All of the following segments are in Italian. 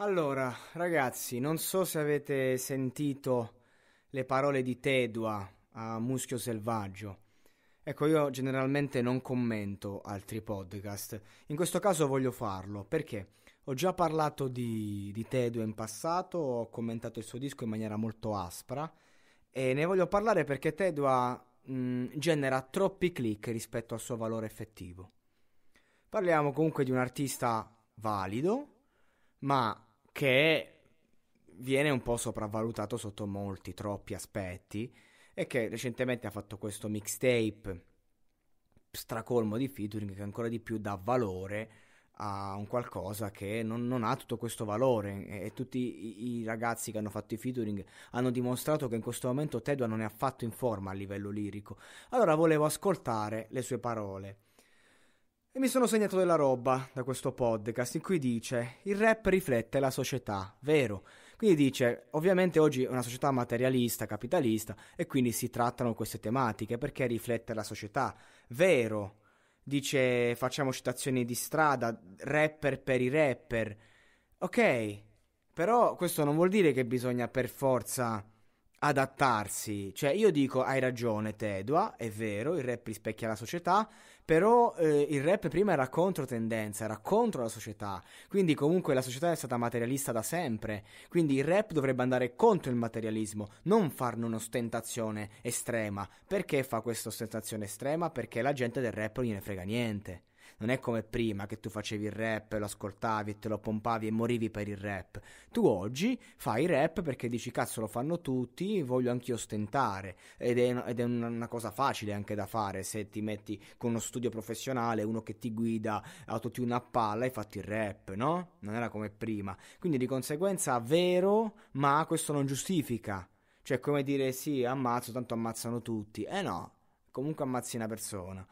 Allora, ragazzi, non so se avete sentito le parole di Tedua a Muschio Selvaggio. Ecco, io generalmente non commento altri podcast. In questo caso voglio farlo perché ho già parlato di, di Tedua in passato, ho commentato il suo disco in maniera molto aspra e ne voglio parlare perché Tedua mh, mm, genera troppi click rispetto al suo valore effettivo. Parliamo comunque di un artista valido, ma che viene un po' sopravvalutato sotto molti, troppi aspetti e che recentemente ha fatto questo mixtape stracolmo di featuring che ancora di più dà valore a un qualcosa che non, non ha tutto questo valore e, tutti i, i, ragazzi che hanno fatto i featuring hanno dimostrato che in questo momento Tedua non è affatto in forma a livello lirico allora volevo ascoltare le sue parole e mi sono segnato della roba da questo podcast in cui dice il rap riflette la società, vero? Quindi dice, ovviamente oggi è una società materialista, capitalista, e quindi si trattano queste tematiche perché riflette la società, vero? Dice, facciamo citazioni di strada, rapper per i rapper. Ok, però questo non vuol dire che bisogna per forza adattarsi. Cioè, io dico, hai ragione Tedua, è vero, il rap rispecchia la società, però eh, il rap prima era contro tendenza, era contro la società. Quindi comunque la società è stata materialista da sempre, quindi il rap dovrebbe andare contro il materialismo, non farne un'ostentazione estrema. Perché fa questa ostentazione estrema? Perché la gente del rap non gliene frega niente. Non è come prima che tu facevi il rap, lo ascoltavi e te lo pompavi e morivi per il rap. Tu oggi fai rap perché dici cazzo lo fanno tutti, voglio anch'io ostentare. Ed è, ed è una cosa facile anche da fare se ti metti con uno studio professionale, uno che ti guida, autotune a palla e fatti il rap, no? Non era come prima. Quindi di conseguenza vero, ma questo non giustifica. Cioè, come dire, sì, ammazzo, tanto ammazzano tutti. Eh no, comunque ammazzi una persona.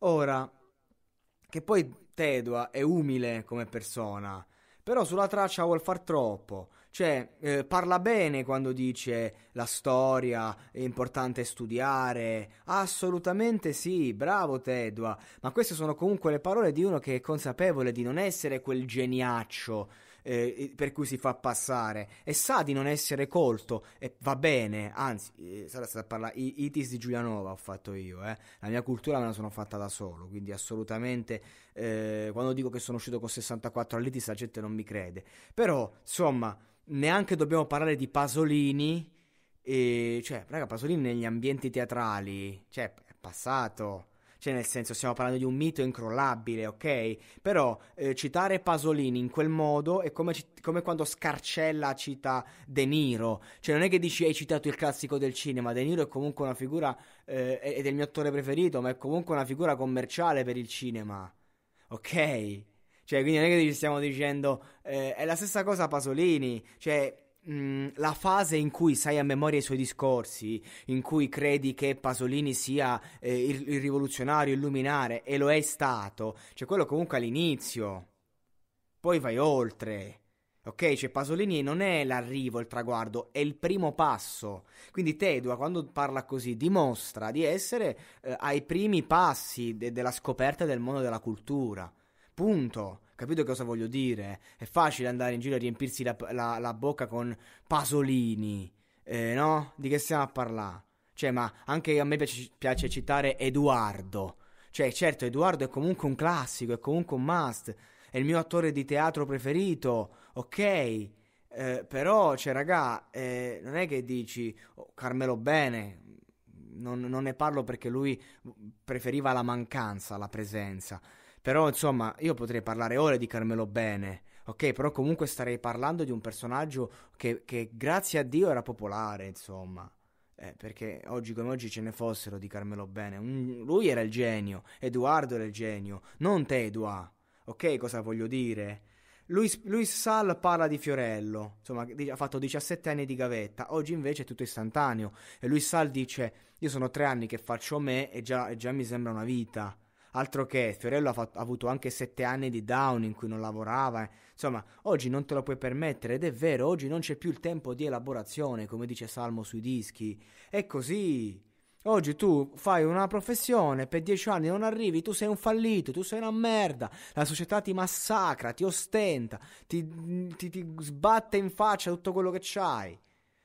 Ora, che poi Tedua è umile come persona, però sulla traccia vuol far troppo. Cioè, eh, parla bene quando dice la storia, è importante studiare. Assolutamente sì, bravo Tedua. Ma queste sono comunque le parole di uno che è consapevole di non essere quel geniaccio eh, per cui si fa passare e sa di non essere colto e va bene, anzi, eh, sarà stata a parlare Itis di Giulianova ho fatto io, eh. la mia cultura me la sono fatta da solo, quindi assolutamente eh, quando dico che sono uscito con 64 all'Itis la gente non mi crede, però insomma neanche dobbiamo parlare di Pasolini, e, cioè raga Pasolini negli ambienti teatrali, cioè è passato cioè, nel senso, stiamo parlando di un mito incrollabile, ok? Però eh, citare Pasolini in quel modo è come, come, quando Scarcella cita De Niro. Cioè, non è che dici hai citato il classico del cinema. De Niro è comunque una figura, eh, ed è il mio attore preferito, ma è comunque una figura commerciale per il cinema, ok? Cioè, quindi non è che ci stiamo dicendo. Eh, è la stessa cosa Pasolini. Cioè, la fase in cui sai a memoria i suoi discorsi, in cui credi che Pasolini sia eh, il, il, rivoluzionario, il luminare, e lo è stato, cioè quello comunque all'inizio, poi vai oltre. Ok, cioè Pasolini non è l'arrivo, il traguardo, è il primo passo. Quindi Tedua, quando parla così, dimostra di essere eh, ai primi passi de- della scoperta del mondo della cultura. Punto. Capito cosa voglio dire? È facile andare in giro a riempirsi la, la, la bocca con Pasolini. Eh, no? Di che stiamo a parlare? Cioè, ma anche a me piace, piace citare Edoardo. Cioè, certo, Edoardo è comunque un classico, è comunque un must. È il mio attore di teatro preferito. Ok. Eh, però, cioè, raga, eh, non è che dici oh, Carmelo Bene. Non, non, ne parlo perché lui preferiva la mancanza la presenza. Però insomma, io potrei parlare ore di Carmelo Bene, ok? Però comunque starei parlando di un personaggio che, che grazie a Dio era popolare, insomma. Eh, perché oggi come oggi ce ne fossero di Carmelo Bene. Un, lui era il genio, Edoardo era il genio, non te Edua. Ok cosa voglio dire? Luis, Luis Sal parla di Fiorello, insomma ha fatto 17 anni di gavetta, oggi invece è tutto istantaneo. E Luis Sal dice, io sono tre anni che faccio me e già, e già mi sembra una vita. Altro che Fiorello ha, fatto, ha avuto anche sette anni di down in cui non lavorava. Eh. Insomma, oggi non te lo puoi permettere ed è vero, oggi non c'è più il tempo di elaborazione, come dice Salmo sui dischi. È così. Oggi tu fai una professione, per dieci anni non arrivi, tu sei un fallito, tu sei una merda, la società ti massacra, ti ostenta, ti, ti, ti sbatte in faccia tutto quello che c'hai.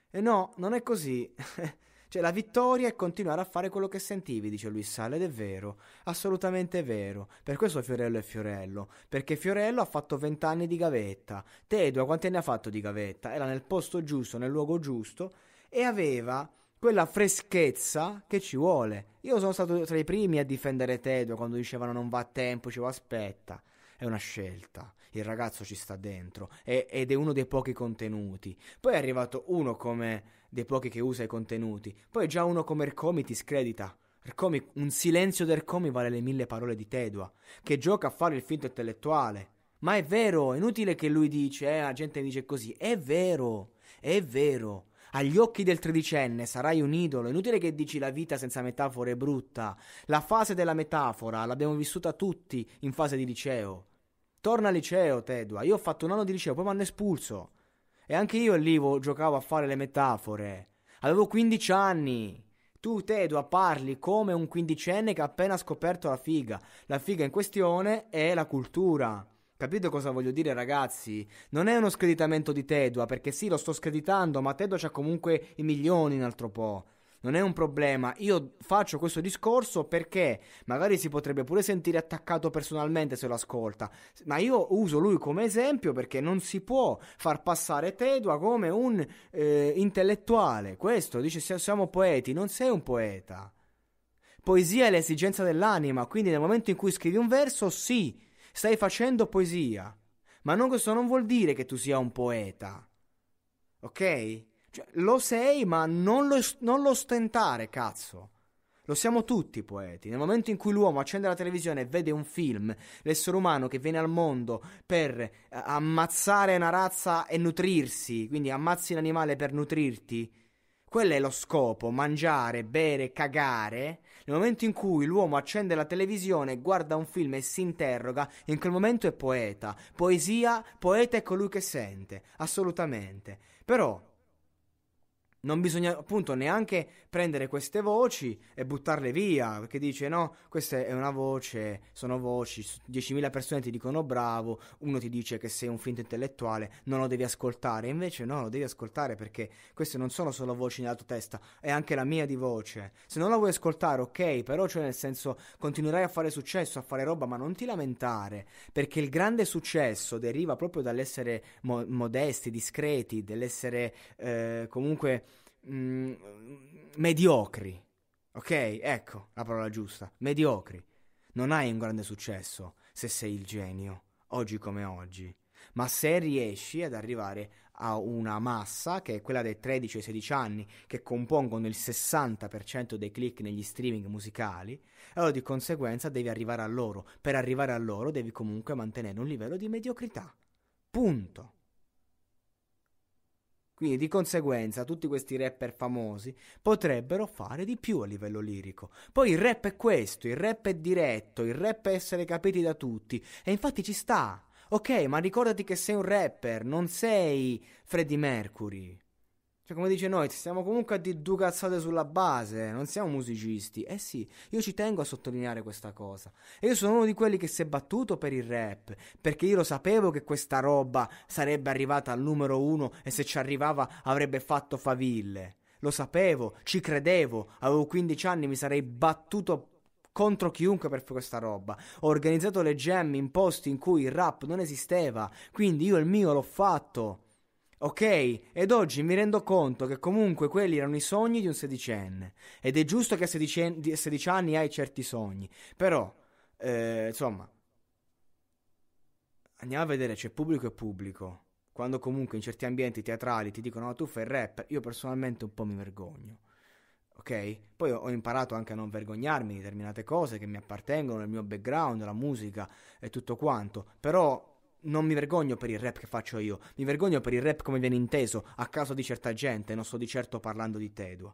E no, non è così. Cioè la vittoria è continuare a fare quello che sentivi, dice Luis Sala, ed è vero, assolutamente vero. Per questo Fiorello è Fiorello, perché Fiorello ha fatto vent'anni di gavetta. Te, quanti anni ha fatto di gavetta? Era nel posto giusto, nel luogo giusto, e aveva quella freschezza che ci vuole. Io sono stato tra i primi a difendere Tedo quando dicevano non va a tempo, ci aspetta è una scelta, il ragazzo ci sta dentro è, ed è uno dei pochi contenuti. Poi è arrivato uno come dei pochi che usa i contenuti, poi già uno come Ercomi ti scredita. Ercomi, un silenzio d'Ercomi vale le mille parole di Tedua, che gioca a fare il finto intellettuale. Ma è vero, è inutile che lui dice, eh, la gente dice così, è vero, è vero. Agli occhi del tredicenne sarai un idolo, È inutile che dici la vita senza metafore è brutta. La fase della metafora l'abbiamo vissuta tutti in fase di liceo. Torna al liceo, Tedua. Io ho fatto un anno di liceo, poi mi hanno espulso. E anche io lì giocavo a fare le metafore. Avevo 15 anni. Tu, Tedua, parli come un quindicenne che ha appena scoperto la figa. La figa in questione è la cultura. Capite cosa voglio dire, ragazzi? Non è uno screditamento di Tedua, perché sì, lo sto screditando, ma Tedua c'ha comunque i milioni in altro po' non è un problema. Io faccio questo discorso perché magari si potrebbe pure sentire attaccato personalmente se lo ascolta, ma io uso lui come esempio perché non si può far passare Tedua come un eh, intellettuale. Questo dice siamo poeti, non sei un poeta. Poesia è l'esigenza dell'anima, quindi nel momento in cui scrivi un verso, sì, stai facendo poesia. Ma non, questo non vuol dire che tu sia un poeta. Ok? Cioè, lo sei, ma non lo, non lo stentare, cazzo. Lo siamo tutti poeti. Nel momento in cui l'uomo accende la televisione e vede un film, l'essere umano che viene al mondo per eh, ammazzare una razza e nutrirsi, quindi ammazzi un animale per nutrirti, quello è lo scopo, mangiare, bere, cagare. Nel momento in cui l'uomo accende la televisione, guarda un film e si interroga, in quel momento è poeta. Poesia, poeta è colui che sente, assolutamente. Però non bisogna appunto neanche prendere queste voci e buttarle via, perché dice no, questa è una voce, sono voci, 10.000 persone ti dicono bravo, uno ti dice che sei un finto intellettuale, non lo devi ascoltare, invece no, lo devi ascoltare perché queste non sono solo voci nella tua testa, è anche la mia di voce. Se non la vuoi ascoltare, ok, però cioè nel senso continuerai a fare successo, a fare roba, ma non ti lamentare, perché il grande successo deriva proprio dall'essere mo- modesti, discreti, dell'essere eh, comunque mh, mm, mediocri. Ok, ecco la parola giusta, mediocri. Non hai un grande successo se sei il genio, oggi come oggi, ma se riesci ad arrivare a una massa, che è quella dei 13 ai 16 anni, che compongono il 60% dei click negli streaming musicali, allora di conseguenza devi arrivare a loro. Per arrivare a loro devi comunque mantenere un livello di mediocrità. Punto. Quindi di conseguenza tutti questi rapper famosi potrebbero fare di più a livello lirico. Poi il rap è questo, il rap è diretto, il rap è essere capiti da tutti e infatti ci sta. Ok, ma ricordati che sei un rapper, non sei Freddie Mercury. Cioè, come dice noi, stiamo comunque a di due cazzate sulla base, non siamo musicisti. Eh sì, io ci tengo a sottolineare questa cosa. E io sono uno di quelli che si è battuto per il rap, perché io lo sapevo che questa roba sarebbe arrivata al numero uno e se ci arrivava avrebbe fatto faville. Lo sapevo, ci credevo, avevo 15 anni, mi sarei battuto contro chiunque per questa roba. Ho organizzato le gemme in posti in cui il rap non esisteva, quindi io il mio l'ho fatto. Ok, ed oggi mi rendo conto che comunque quelli erano i sogni di un sedicenne. Ed è giusto che a 16, 16 anni hai certi sogni. Però, eh, insomma, andiamo a vedere, c'è pubblico e pubblico. Quando comunque in certi ambienti teatrali ti dicono no, tu fai il rapper, io personalmente un po' mi vergogno. Ok? Poi ho imparato anche a non vergognarmi di determinate cose che mi appartengono, il mio background, la musica e tutto quanto. Però non mi vergogno per il rap che faccio io, mi vergogno per il rap come viene inteso a causa di certa gente, non sto di certo parlando di Tedua.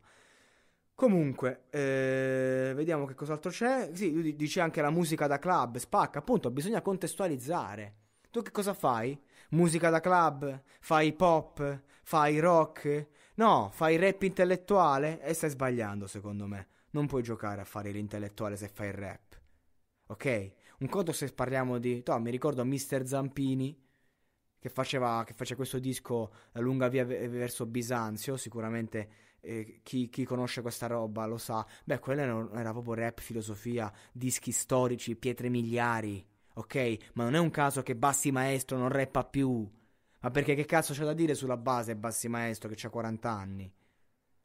Comunque, eh, vediamo che cos'altro c'è. Sì, dice anche la musica da club, spacca, appunto, bisogna contestualizzare. Tu che cosa fai? Musica da club? Fai pop? Fai rock? No, fai rap intellettuale? E stai sbagliando, secondo me. Non puoi giocare a fare l'intellettuale se fai il rap. Ok? Un conto se parliamo di... Toh, mi ricordo Mr. Zampini che faceva, che faceva questo disco La lunga via verso Bisanzio, sicuramente eh, chi, chi, conosce questa roba lo sa. Beh, quello era, era proprio rap, filosofia, dischi storici, pietre miliari, ok? Ma non è un caso che Bassi Maestro non rappa più. Ma perché che cazzo c'è da dire sulla base Bassi Maestro che c'ha 40 anni?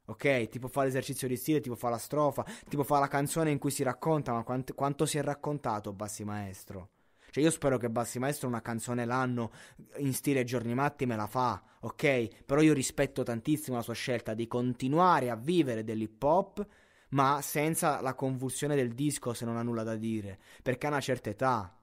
Ok, tipo fa l'esercizio di stile, tipo fa la strofa, tipo fa la canzone in cui si racconta, ma quant- quanto si è raccontato Bassi Maestro? Cioè io spero che Bassi Maestro una canzone l'anno in stile giorni matti me la fa, ok? Però io rispetto tantissimo la sua scelta di continuare a vivere dell'hip hop, ma senza la convulsione del disco se non ha nulla da dire, perché ha una certa età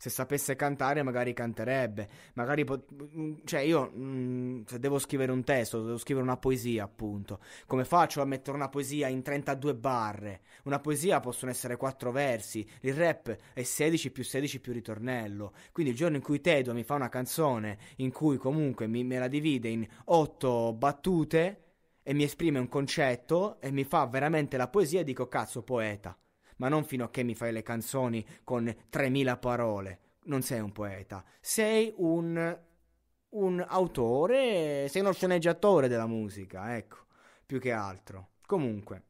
se sapesse cantare magari canterebbe, magari po- mm, cioè io mh, mm, se devo scrivere un testo, devo scrivere una poesia, appunto. Come faccio a mettere una poesia in 32 barre? Una poesia possono essere 4 versi, il rap è 16 più 16 più ritornello. Quindi il giorno in cui Tedua mi fa una canzone in cui comunque mi, me la divide in 8 battute e mi esprime un concetto e mi fa veramente la poesia, dico cazzo poeta ma non fino a che mi fai le canzoni con 3000 parole. Non sei un poeta, sei un, un autore, sei uno sceneggiatore della musica, ecco, più che altro. Comunque.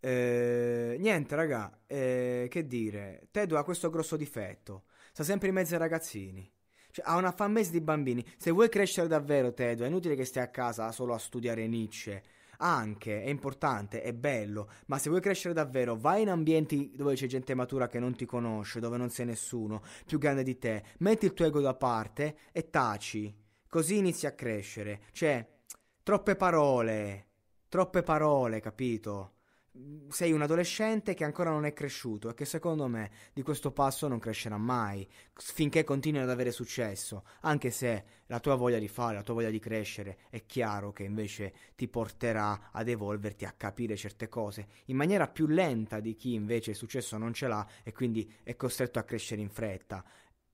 Eh, niente, raga, eh, che dire, Tedo ha questo grosso difetto. Sta sempre in mezzo ai ragazzini. Cioè, ha una fanbase di bambini. Se vuoi crescere davvero, Tedo, è inutile che stai a casa solo a studiare Nietzsche anche, è importante, è bello, ma se vuoi crescere davvero, vai in ambienti dove c'è gente matura che non ti conosce, dove non sei nessuno, più grande di te, metti il tuo ego da parte e taci. Così inizi a crescere. Cioè, troppe parole, troppe parole, capito? sei un adolescente che ancora non è cresciuto e che secondo me di questo passo non crescerà mai finché continui ad avere successo, anche se la tua voglia di fare, la tua voglia di crescere è chiaro che invece ti porterà ad evolverti, a capire certe cose in maniera più lenta di chi invece il successo non ce l'ha e quindi è costretto a crescere in fretta.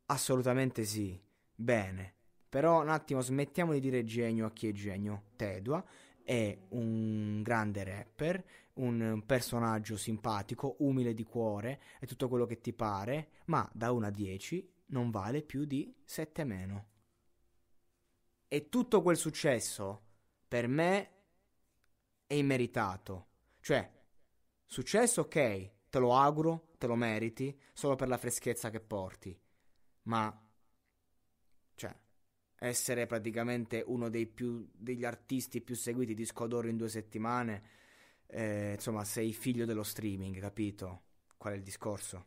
Assolutamente sì. Bene. Però un attimo smettiamo di dire genio a chi è genio. Tedua è un grande rapper, un personaggio simpatico, umile di cuore è tutto quello che ti pare, ma da 1 a 10 non vale più di 7 meno. E tutto quel successo per me è immeritato. Cioè, successo ok, te lo auguro, te lo meriti, solo per la freschezza che porti. Ma essere praticamente uno più, degli artisti più seguiti disco d'oro in due settimane, eh, insomma sei figlio dello streaming, capito? Qual è il discorso?